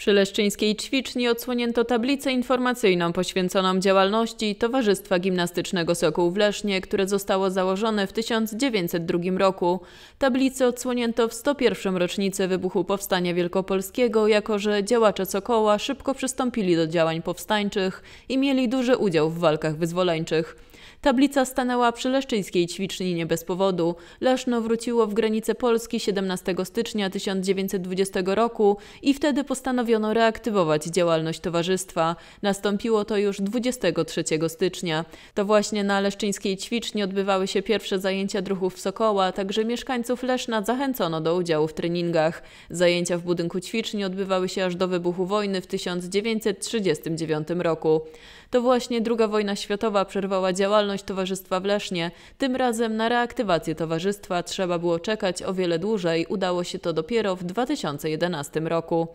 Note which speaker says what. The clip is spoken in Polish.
Speaker 1: Przy Leszczyńskiej Ćwiczni odsłonięto tablicę informacyjną poświęconą działalności Towarzystwa Gimnastycznego Sokół w Lesznie, które zostało założone w 1902 roku. Tablicę odsłonięto w 101. rocznicę wybuchu Powstania Wielkopolskiego, jako że działacze Sokoła szybko przystąpili do działań powstańczych i mieli duży udział w walkach wyzwoleńczych. Tablica stanęła przy Leszczyńskiej Ćwiczni nie bez powodu. Leszno wróciło w granice Polski 17 stycznia 1920 roku i wtedy postanowiono reaktywować działalność towarzystwa. Nastąpiło to już 23 stycznia. To właśnie na Leszczyńskiej Ćwiczni odbywały się pierwsze zajęcia druhów Sokoła, także mieszkańców Leszna zachęcono do udziału w treningach. Zajęcia w budynku ćwiczni odbywały się aż do wybuchu wojny w 1939 roku. To właśnie II wojna światowa przerwała działalność towarzystwa w Lesznie. Tym razem na reaktywację towarzystwa trzeba było czekać o wiele dłużej, udało się to dopiero w 2011 roku.